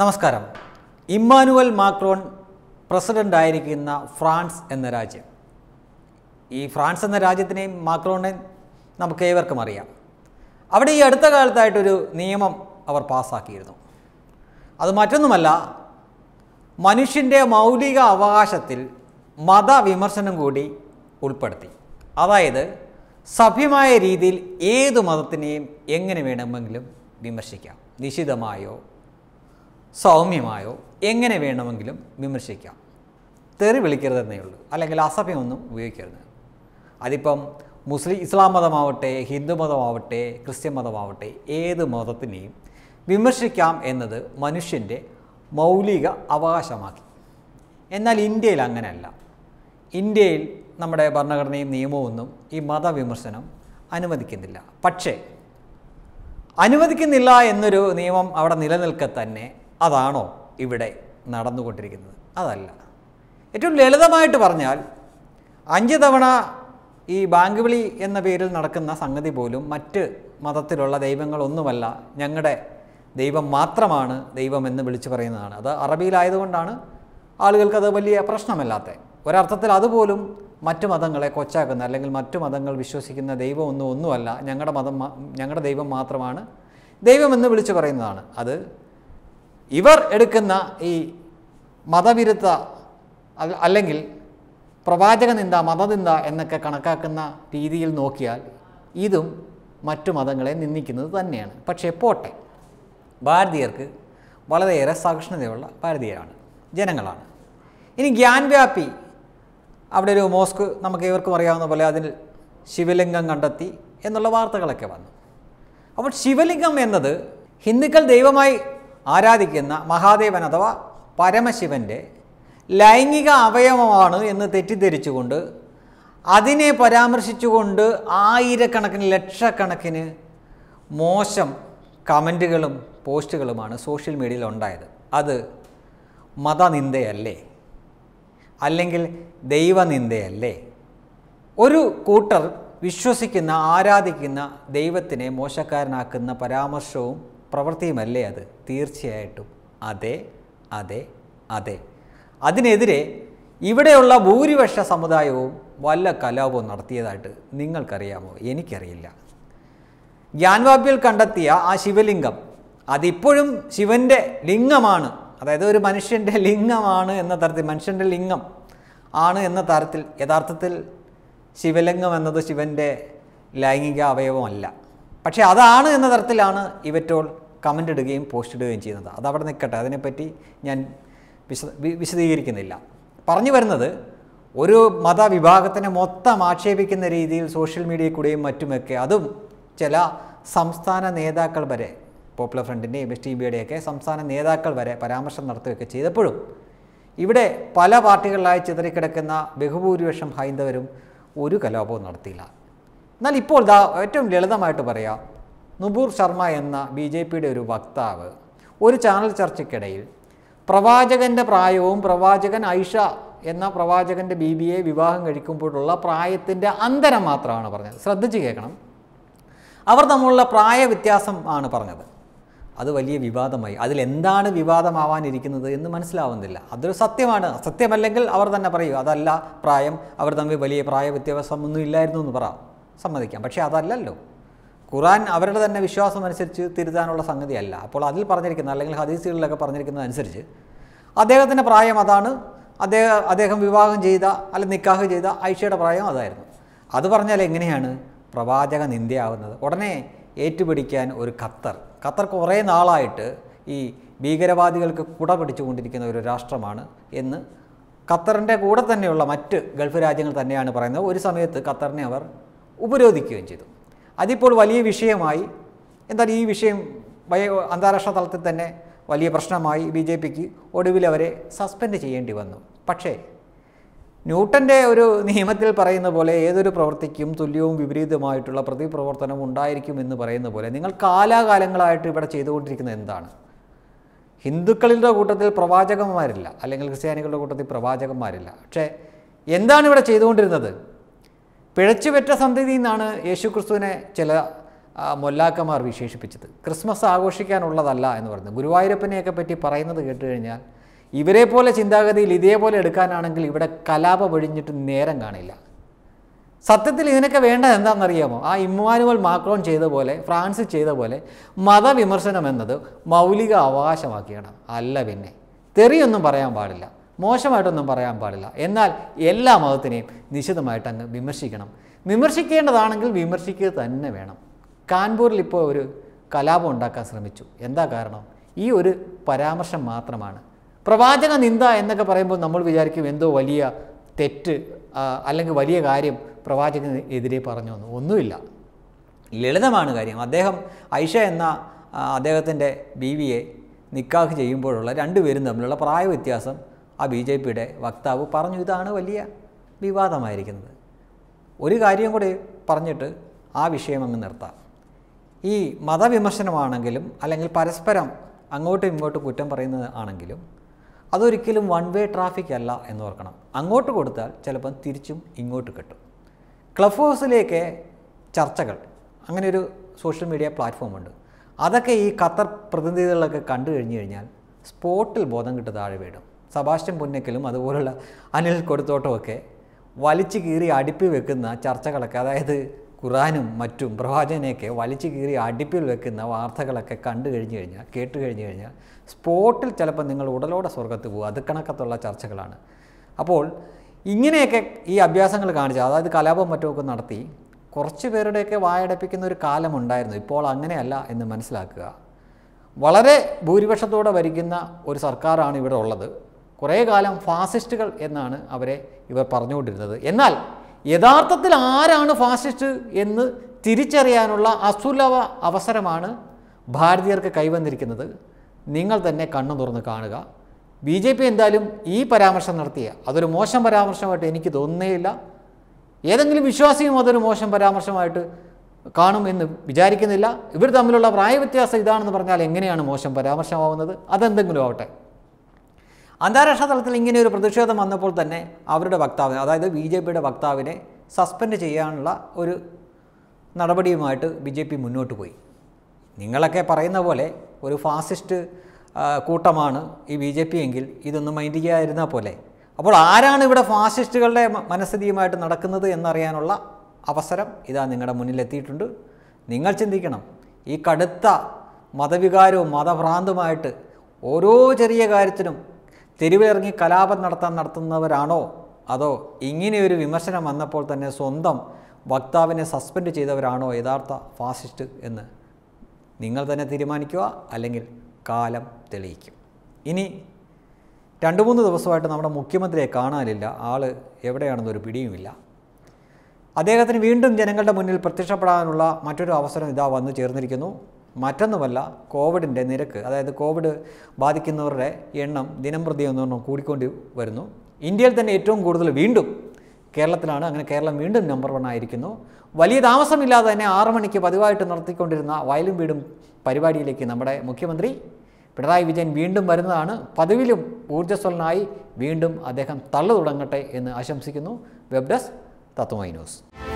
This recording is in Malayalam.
നമസ്കാരം ഇമ്മാനുവൽ മാക്രോൺ പ്രസിഡന്റ് ആയിരിക്കുന്ന ഫ്രാൻസ് എന്ന രാജ്യം ഈ ഫ്രാൻസ് എന്ന രാജ്യത്തിനെയും മാക്രോണിനെയും നമുക്ക് ഏവർക്കും അറിയാം അവിടെ ഈ അടുത്ത കാലത്തായിട്ടൊരു നിയമം അവർ പാസ്സാക്കിയിരുന്നു അത് മറ്റൊന്നുമല്ല മനുഷ്യൻ്റെ മൗലിക അവകാശത്തിൽ മതവിമർശനം കൂടി ഉൾപ്പെടുത്തി അതായത് സഭ്യമായ രീതിയിൽ ഏത് മതത്തിനെയും എങ്ങനെ വേണമെങ്കിലും വിമർശിക്കാം നിശിതമായോ സൗമ്യമായോ എങ്ങനെ വേണമെങ്കിലും വിമർശിക്കാം തെറി വിളിക്കരുതെന്നേ ഉള്ളൂ അല്ലെങ്കിൽ അസഭ്യമൊന്നും ഉപയോഗിക്കരുത് അതിപ്പം മുസ്ലിം ഇസ്ലാം മതമാവട്ടെ ഹിന്ദു മതമാവട്ടെ ക്രിസ്ത്യൻ മതമാവട്ടെ ഏത് മതത്തിനെയും വിമർശിക്കാം എന്നത് മനുഷ്യൻ്റെ മൗലിക അവകാശമാക്കി എന്നാൽ ഇന്ത്യയിൽ അങ്ങനെയല്ല ഇന്ത്യയിൽ നമ്മുടെ ഭരണഘടനയും നിയമമൊന്നും ഈ മതവിമർശനം അനുവദിക്കുന്നില്ല പക്ഷേ അനുവദിക്കുന്നില്ല എന്നൊരു നിയമം അവിടെ നിലനിൽക്കെ തന്നെ അതാണോ ഇവിടെ നടന്നുകൊണ്ടിരിക്കുന്നത് അതല്ല ഏറ്റവും ലളിതമായിട്ട് പറഞ്ഞാൽ അഞ്ച് തവണ ഈ ബാങ്ക് വിളി എന്ന പേരിൽ നടക്കുന്ന സംഗതി പോലും മറ്റ് മതത്തിലുള്ള ദൈവങ്ങളൊന്നുമല്ല ഞങ്ങളുടെ ദൈവം മാത്രമാണ് ദൈവം എന്ന് വിളിച്ചു പറയുന്നതാണ് അത് അറബിയിലായതുകൊണ്ടാണ് ആളുകൾക്കത് വലിയ പ്രശ്നമല്ലാത്ത ഒരർത്ഥത്തിൽ അതുപോലും മറ്റു മതങ്ങളെ കൊച്ചാക്കുന്ന അല്ലെങ്കിൽ മറ്റു മതങ്ങൾ വിശ്വസിക്കുന്ന ദൈവം ഒന്നും ഒന്നുമല്ല ഞങ്ങളുടെ മതം ഞങ്ങളുടെ ദൈവം മാത്രമാണ് ദൈവം എന്ന് വിളിച്ചു പറയുന്നതാണ് അത് ഇവർ എടുക്കുന്ന ഈ മതവിരുദ്ധ അല്ലെങ്കിൽ പ്രവാചക നിന്ദ മതനിന്ദ എന്നൊക്കെ കണക്കാക്കുന്ന രീതിയിൽ നോക്കിയാൽ ഇതും മറ്റു മതങ്ങളെ നിന്ദിക്കുന്നത് തന്നെയാണ് പക്ഷേ പോട്ടെ ഭാരതീയർക്ക് വളരെയേറെ സഹിഷ്ണുതയുള്ള ഭാരതീയരാണ് ജനങ്ങളാണ് ഇനി ജ്ഞാൻവ്യാപി അവിടെ ഒരു മോസ്ക് നമുക്ക് ഏവർക്കും അറിയാവുന്ന പോലെ അതിൽ ശിവലിംഗം കണ്ടെത്തി എന്നുള്ള വാർത്തകളൊക്കെ വന്നു അപ്പോൾ ശിവലിംഗം എന്നത് ഹിന്ദുക്കൾ ദൈവമായി ആരാധിക്കുന്ന മഹാദേവൻ അഥവാ പരമശിവൻ്റെ ലൈംഗിക അവയവമാണ് എന്ന് തെറ്റിദ്ധരിച്ചുകൊണ്ട് അതിനെ പരാമർശിച്ചുകൊണ്ട് ആയിരക്കണക്കിന് ലക്ഷക്കണക്കിന് മോശം കമൻറ്റുകളും പോസ്റ്റുകളുമാണ് സോഷ്യൽ മീഡിയയിൽ ഉണ്ടായത് അത് മതനിന്ദയല്ലേ അല്ലെങ്കിൽ ദൈവനിന്ദയല്ലേ ഒരു കൂട്ടർ വിശ്വസിക്കുന്ന ആരാധിക്കുന്ന ദൈവത്തിനെ മോശക്കാരനാക്കുന്ന പരാമർശവും പ്രവൃത്തിയുമല്ലേ അത് തീർച്ചയായിട്ടും അതെ അതെ അതെ അതിനെതിരെ ഇവിടെയുള്ള ഭൂരിപക്ഷ സമുദായവും വല്ല കലാപവും നടത്തിയതായിട്ട് നിങ്ങൾക്കറിയാമോ എനിക്കറിയില്ല ജ്ഞാൻവാപ്പിൽ കണ്ടെത്തിയ ആ ശിവലിംഗം അതിപ്പോഴും ശിവൻ്റെ ലിംഗമാണ് അതായത് ഒരു മനുഷ്യൻ്റെ ലിംഗമാണ് എന്ന തരത്തിൽ മനുഷ്യൻ്റെ ലിംഗം ആണ് എന്ന തരത്തിൽ യഥാർത്ഥത്തിൽ ശിവലിംഗം എന്നത് ശിവൻ്റെ ലൈംഗിക അവയവമല്ല പക്ഷേ അതാണ് എന്ന തരത്തിലാണ് ഇവറ്റോൾ കമൻ്റ് ഇടുകയും പോസ്റ്റ് ഇടുകയും ചെയ്യുന്നത് അതവിടെ നിൽക്കട്ടെ അതിനെപ്പറ്റി ഞാൻ വിശ വിശദീകരിക്കുന്നില്ല പറഞ്ഞു വരുന്നത് ഒരു മതവിഭാഗത്തിനെ മൊത്തം ആക്ഷേപിക്കുന്ന രീതിയിൽ സോഷ്യൽ മീഡിയയിൽ കൂടെയും മറ്റുമൊക്കെ അതും ചില സംസ്ഥാന നേതാക്കൾ വരെ പോപ്പുലർ ഫ്രണ്ടിൻ്റെയും എസ് ടി ബിയുടെയൊക്കെ സംസ്ഥാന നേതാക്കൾ വരെ പരാമർശം നടത്തുകയൊക്കെ ചെയ്തപ്പോഴും ഇവിടെ പല പാർട്ടികളിലായി ചിതറിക്കിടക്കുന്ന ബഹുഭൂരിപക്ഷം ഹൈന്ദവരും ഒരു കലാപവും നടത്തിയില്ല എന്നാൽ ഇപ്പോൾ ദാ ഏറ്റവും ലളിതമായിട്ട് പറയാം നുപൂർ ശർമ്മ എന്ന ബി ജെ പിയുടെ ഒരു വക്താവ് ഒരു ചാനൽ ചർച്ചയ്ക്കിടയിൽ പ്രവാചകൻ്റെ പ്രായവും പ്രവാചകൻ ഐഷ എന്ന പ്രവാചകൻ്റെ എ വിവാഹം കഴിക്കുമ്പോഴുള്ള പ്രായത്തിൻ്റെ അന്തരം മാത്രമാണ് പറഞ്ഞത് ശ്രദ്ധിച്ച് കേൾക്കണം അവർ തമ്മിലുള്ള പ്രായ വ്യത്യാസം ആണ് പറഞ്ഞത് അത് വലിയ വിവാദമായി അതിലെന്താണ് വിവാദമാവാനിരിക്കുന്നത് എന്ന് മനസ്സിലാവുന്നില്ല അതൊരു സത്യമാണ് സത്യമല്ലെങ്കിൽ അവർ തന്നെ പറയൂ അതല്ല പ്രായം അവർ തമ്മിൽ വലിയ പ്രായ വ്യത്യാസമൊന്നും ഇല്ലായിരുന്നു എന്ന് പറയാം സമ്മതിക്കാം പക്ഷേ അതല്ലല്ലോ ഖുറാൻ അവരുടെ തന്നെ വിശ്വാസം അനുസരിച്ച് തിരുത്താനുള്ള സംഗതിയല്ല അപ്പോൾ അതിൽ പറഞ്ഞിരിക്കുന്ന അല്ലെങ്കിൽ ഹദീസുകളിലൊക്കെ പറഞ്ഞിരിക്കുന്നതനുസരിച്ച് അദ്ദേഹത്തിൻ്റെ പ്രായം അതാണ് അദ്ദേഹം അദ്ദേഹം വിവാഹം ചെയ്ത അല്ലെ നിക്കാഹ് ചെയ്ത ഐഷയുടെ പ്രായം അതായിരുന്നു അത് പറഞ്ഞാൽ എങ്ങനെയാണ് പ്രവാചക നിന്ദയാവുന്നത് ഉടനെ ഏറ്റുപിടിക്കാൻ ഒരു ഖത്തർ ഖത്തർ കുറേ നാളായിട്ട് ഈ ഭീകരവാദികൾക്ക് കുട പിടിച്ചുകൊണ്ടിരിക്കുന്ന ഒരു രാഷ്ട്രമാണ് എന്ന് ഖത്തറിൻ്റെ കൂടെ തന്നെയുള്ള മറ്റ് ഗൾഫ് രാജ്യങ്ങൾ തന്നെയാണ് പറയുന്നത് ഒരു സമയത്ത് ഖത്തറിനെ അവർ ഉപരോധിക്കുകയും ചെയ്തു അതിപ്പോൾ വലിയ വിഷയമായി എന്നാൽ ഈ വിഷയം അന്താരാഷ്ട്ര തലത്തിൽ തന്നെ വലിയ പ്രശ്നമായി ബി ജെ പിക്ക് ഒടുവിൽ അവരെ സസ്പെൻഡ് ചെയ്യേണ്ടി വന്നു പക്ഷേ ന്യൂട്ടൻ്റെ ഒരു നിയമത്തിൽ പറയുന്ന പോലെ ഏതൊരു പ്രവൃത്തിക്കും തുല്യവും വിപരീതമായിട്ടുള്ള പ്രതിപ്രവർത്തനം ഉണ്ടായിരിക്കും എന്ന് പറയുന്ന പോലെ നിങ്ങൾ കാലാകാലങ്ങളായിട്ട് ഇവിടെ ചെയ്തുകൊണ്ടിരിക്കുന്നത് എന്താണ് ഹിന്ദുക്കളുടെ കൂട്ടത്തിൽ പ്രവാചകന്മാരില്ല അല്ലെങ്കിൽ ക്രിസ്ത്യാനികളുടെ കൂട്ടത്തിൽ പ്രവാചകന്മാരില്ല പക്ഷേ എന്താണ് ഇവിടെ ചെയ്തുകൊണ്ടിരുന്നത് പിഴച്ചുപെറ്റ സന്തതി എന്നാണ് യേശുക്രിസ്തുവിനെ ചില മൊല്ലാക്കന്മാർ വിശേഷിപ്പിച്ചത് ക്രിസ്മസ് ആഘോഷിക്കാനുള്ളതല്ല എന്ന് പറയുന്നത് ഗുരുവായൂരപ്പനെയൊക്കെ പറ്റി പറയുന്നത് കേട്ട് കഴിഞ്ഞാൽ ഇവരെ പോലെ ചിന്താഗതിയിൽ ഇതേപോലെ എടുക്കാനാണെങ്കിൽ ഇവിടെ കലാപ പൊഴിഞ്ഞിട്ട് നേരം കാണില്ല സത്യത്തിൽ ഇതിനൊക്കെ വേണ്ടത് എന്താണെന്നറിയാമോ ആ ഇമ്മാനുവൽ മാക്രോൺ ചെയ്ത പോലെ ഫ്രാൻസ് ചെയ്ത പോലെ മതവിമർശനം എന്നത് മൗലിക അവകാശമാക്കിയാണ് അല്ല പിന്നെ തെറിയൊന്നും പറയാൻ പാടില്ല മോശമായിട്ടൊന്നും പറയാൻ പാടില്ല എന്നാൽ എല്ലാ മതത്തിനെയും നിശിതമായിട്ട് അങ്ങ് വിമർശിക്കണം വിമർശിക്കേണ്ടതാണെങ്കിൽ വിമർശിക്കുക തന്നെ വേണം കാൺപൂരിൽ ഇപ്പോൾ ഒരു കലാപം ഉണ്ടാക്കാൻ ശ്രമിച്ചു എന്താ കാരണം ഈ ഒരു പരാമർശം മാത്രമാണ് പ്രവാചക നിന്ദ എന്നൊക്കെ പറയുമ്പോൾ നമ്മൾ വിചാരിക്കും എന്തോ വലിയ തെറ്റ് അല്ലെങ്കിൽ വലിയ കാര്യം പ്രവാചകനെതിരെ പറഞ്ഞു എന്ന് ഒന്നുമില്ല ലളിതമാണ് കാര്യം അദ്ദേഹം ഐഷ എന്ന അദ്ദേഹത്തിൻ്റെ ബീവിയെ നിക്കാഹ് ചെയ്യുമ്പോഴുള്ള രണ്ടുപേരും തമ്മിലുള്ള പ്രായവ്യത്യാസം ആ ബി ജെ പിയുടെ വക്താവ് പറഞ്ഞു ഇതാണ് വലിയ വിവാദമായിരിക്കുന്നത് ഒരു കാര്യം കൂടി പറഞ്ഞിട്ട് ആ വിഷയം അങ്ങ് നിർത്താം ഈ മതവിമർശനമാണെങ്കിലും അല്ലെങ്കിൽ പരസ്പരം അങ്ങോട്ടും ഇങ്ങോട്ടും കുറ്റം പറയുന്നത് ആണെങ്കിലും അതൊരിക്കലും വൺ വേ ട്രാഫിക് അല്ല എന്ന് ഓർക്കണം അങ്ങോട്ട് കൊടുത്താൽ ചിലപ്പം തിരിച്ചും ഇങ്ങോട്ട് കിട്ടും ക്ലബ് ഹൗസിലേക്ക് ചർച്ചകൾ അങ്ങനെ ഒരു സോഷ്യൽ മീഡിയ പ്ലാറ്റ്ഫോമുണ്ട് അതൊക്കെ ഈ ഖത്തർ പ്രതിനിധികളൊക്കെ കണ്ടു കഴിഞ്ഞു കഴിഞ്ഞാൽ സ്പോട്ടിൽ ബോധം കിട്ടുന്ന താഴെ വീടും സബാസ്റ്റ്യൻ പുന്നക്കലും അതുപോലുള്ള അനിൽ കൊടുത്തോട്ടമൊക്കെ വലിച്ചു കീറി അടുപ്പി വെക്കുന്ന ചർച്ചകളൊക്കെ അതായത് ഖുറാനും മറ്റും പ്രവാചനെയൊക്കെ വലിച്ചു കീറി അടുപ്പിൽ വെക്കുന്ന വാർത്തകളൊക്കെ കണ്ടു കഴിഞ്ഞു കഴിഞ്ഞാൽ കേട്ടു കഴിഞ്ഞു കഴിഞ്ഞാൽ സ്പോട്ടിൽ ചിലപ്പോൾ നിങ്ങൾ ഉടലോടെ സ്വർഗത്ത് പോകും അത് കണക്കത്തുള്ള ചർച്ചകളാണ് അപ്പോൾ ഇങ്ങനെയൊക്കെ ഈ അഭ്യാസങ്ങൾ കാണിച്ച അതായത് കലാപം മറ്റുമൊക്കെ നടത്തി കുറച്ച് പേരുടെയൊക്കെ വായടപ്പിക്കുന്ന ഒരു കാലമുണ്ടായിരുന്നു ഇപ്പോൾ അങ്ങനെയല്ല എന്ന് മനസ്സിലാക്കുക വളരെ ഭൂരിപക്ഷത്തോടെ ഭരിക്കുന്ന ഒരു സർക്കാരാണ് ഇവിടെ ഉള്ളത് കുറേ കാലം ഫാസിസ്റ്റുകൾ എന്നാണ് അവരെ ഇവർ പറഞ്ഞുകൊണ്ടിരുന്നത് എന്നാൽ യഥാർത്ഥത്തിൽ ആരാണ് ഫാസിസ്റ്റ് എന്ന് തിരിച്ചറിയാനുള്ള അസുലഭ അവസരമാണ് ഭാരതീയർക്ക് കൈവന്നിരിക്കുന്നത് നിങ്ങൾ തന്നെ കണ്ണു തുറന്ന് കാണുക ബി ജെ പി എന്തായാലും ഈ പരാമർശം നടത്തിയ അതൊരു മോശം പരാമർശമായിട്ട് എനിക്ക് തോന്നുന്നേയില്ല ഏതെങ്കിലും വിശ്വാസിയും അതൊരു മോശം പരാമർശമായിട്ട് കാണും എന്ന് വിചാരിക്കുന്നില്ല ഇവർ തമ്മിലുള്ള പ്രായവ്യത്യാസം ഇതാണെന്ന് പറഞ്ഞാൽ എങ്ങനെയാണ് മോശം പരാമർശമാവുന്നത് അതെന്തെങ്കിലും ആവട്ടെ അന്താരാഷ്ട്ര തലത്തിൽ ഇങ്ങനെ ഒരു പ്രതിഷേധം വന്നപ്പോൾ തന്നെ അവരുടെ വക്താവിനെ അതായത് ബി ജെ പിയുടെ വക്താവിനെ സസ്പെൻഡ് ചെയ്യാനുള്ള ഒരു നടപടിയുമായിട്ട് ബി ജെ പി മുന്നോട്ട് പോയി നിങ്ങളൊക്കെ പറയുന്ന പോലെ ഒരു ഫാസിസ്റ്റ് കൂട്ടമാണ് ഈ ബി ജെ പി എങ്കിൽ ഇതൊന്നും മൈൻഡ് ചെയ്യാതിരുന്ന പോലെ അപ്പോൾ ആരാണ് ഇവിടെ ഫാസിസ്റ്റുകളുടെ മനസ്ഥിതിയുമായിട്ട് നടക്കുന്നത് എന്നറിയാനുള്ള അവസരം ഇതാ നിങ്ങളുടെ മുന്നിലെത്തിയിട്ടുണ്ട് നിങ്ങൾ ചിന്തിക്കണം ഈ കടുത്ത മതവികാരവും മതഭ്രാന്തുമായിട്ട് ഓരോ ചെറിയ കാര്യത്തിനും തെരുവിലിറങ്ങി കലാപം നടത്താൻ നടത്തുന്നവരാണോ അതോ ഇങ്ങനെയൊരു വിമർശനം വന്നപ്പോൾ തന്നെ സ്വന്തം വക്താവിനെ സസ്പെൻഡ് ചെയ്തവരാണോ യഥാർത്ഥ ഫാസിസ്റ്റ് എന്ന് നിങ്ങൾ തന്നെ തീരുമാനിക്കുക അല്ലെങ്കിൽ കാലം തെളിയിക്കും ഇനി രണ്ട് മൂന്ന് ദിവസമായിട്ട് നമ്മുടെ മുഖ്യമന്ത്രിയെ കാണാനില്ല ആൾ എവിടെയാണെന്നൊരു പിടിയുമില്ല അദ്ദേഹത്തിന് വീണ്ടും ജനങ്ങളുടെ മുന്നിൽ പ്രത്യക്ഷപ്പെടാനുള്ള മറ്റൊരു അവസരം ഇതാ വന്നു ചേർന്നിരിക്കുന്നു മറ്റൊന്നുമല്ല കോവിഡിൻ്റെ നിരക്ക് അതായത് കോവിഡ് ബാധിക്കുന്നവരുടെ എണ്ണം ദിനം പ്രതി ഒന്നൊന്നും കൂടിക്കൊണ്ടി വരുന്നു ഇന്ത്യയിൽ തന്നെ ഏറ്റവും കൂടുതൽ വീണ്ടും കേരളത്തിലാണ് അങ്ങനെ കേരളം വീണ്ടും നമ്പർ വൺ ആയിരിക്കുന്നു വലിയ താമസമില്ലാതെ തന്നെ ആറു മണിക്ക് പതിവായിട്ട് നടത്തിക്കൊണ്ടിരുന്ന വയലും വീടും പരിപാടിയിലേക്ക് നമ്മുടെ മുഖ്യമന്ത്രി പിണറായി വിജയൻ വീണ്ടും വരുന്നതാണ് പതിവിലും ഊർജ്ജസ്വലനായി വീണ്ടും അദ്ദേഹം തള്ളു തുടങ്ങട്ടെ എന്ന് ആശംസിക്കുന്നു വെബ് ഡെസ്ക് തത്വമൈ ന്യൂസ്